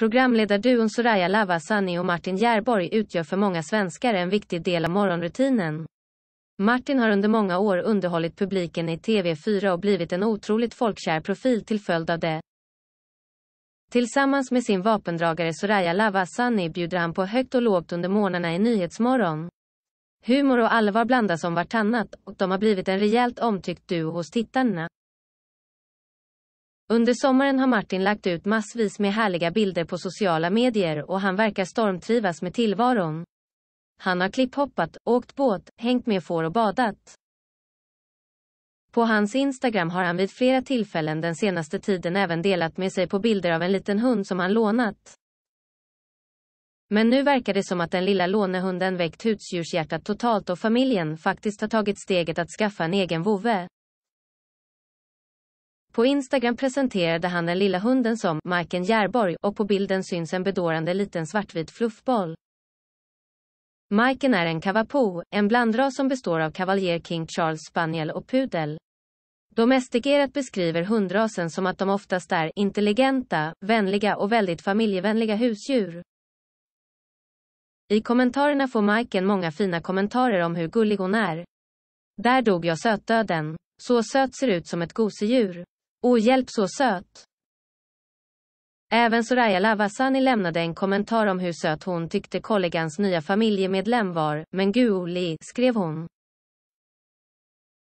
Programledarduon Soraya Lavasani och Martin Järborg utgör för många svenskar en viktig del av morgonrutinen. Martin har under många år underhållit publiken i TV4 och blivit en otroligt folkkär profil till följd av det. Tillsammans med sin vapendragare Soraya Lavasani bjuder han på högt och lågt under morgnarna i Nyhetsmorgon. Humor och allvar blandas om vartannat och de har blivit en rejält omtyckt duo hos tittarna. Under sommaren har Martin lagt ut massvis med härliga bilder på sociala medier och han verkar stormtrivas med tillvaron. Han har klipphoppat, åkt båt, hängt med får och badat. På hans Instagram har han vid flera tillfällen den senaste tiden även delat med sig på bilder av en liten hund som han lånat. Men nu verkar det som att den lilla lånehunden väckt husdjurshjärtat totalt och familjen faktiskt har tagit steget att skaffa en egen vovve. På Instagram presenterade han den lilla hunden som Majken Järborg och på bilden syns en bedårande liten svartvit fluffboll. Majken är en cavapoo, en blandras som består av Cavalier King Charles spaniel och pudel. Domestikerat beskriver hundrasen som att de oftast är intelligenta, vänliga och väldigt familjevänliga husdjur. I kommentarerna får Majken många fina kommentarer om hur gullig hon är. Där dog jag sötdöden. Så söt ser ut som ett gosedjur. O hjälp så söt. Även Soraya Lavasani lämnade en kommentar om hur söt hon tyckte kollegans nya familjemedlem var, men gullig, skrev hon.